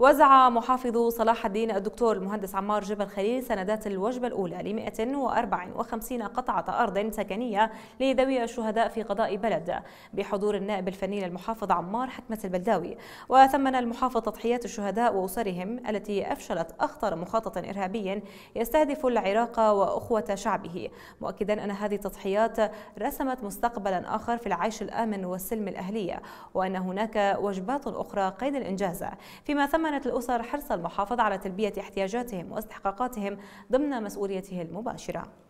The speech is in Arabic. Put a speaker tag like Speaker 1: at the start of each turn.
Speaker 1: وزع محافظ صلاح الدين الدكتور المهندس عمار جبل خليل سندات الوجبة الأولى ل 154 قطعة أرض سكنية لذوي الشهداء في قضاء بلد بحضور النائب الفني للمحافظ عمار حكمة البلداوي وثمن المحافظ تضحيات الشهداء وأسرهم التي أفشلت أخطر مخطط إرهابي يستهدف العراق وأخوة شعبه مؤكدا أن هذه التضحيات رسمت مستقبلا آخر في العيش الآمن والسلم الأهلية وأن هناك وجبات أخرى قيد الإنجاز فيما ثمن ضمنت الأسر حرص المحافظة على تلبية احتياجاتهم واستحقاقاتهم ضمن مسؤوليته المباشرة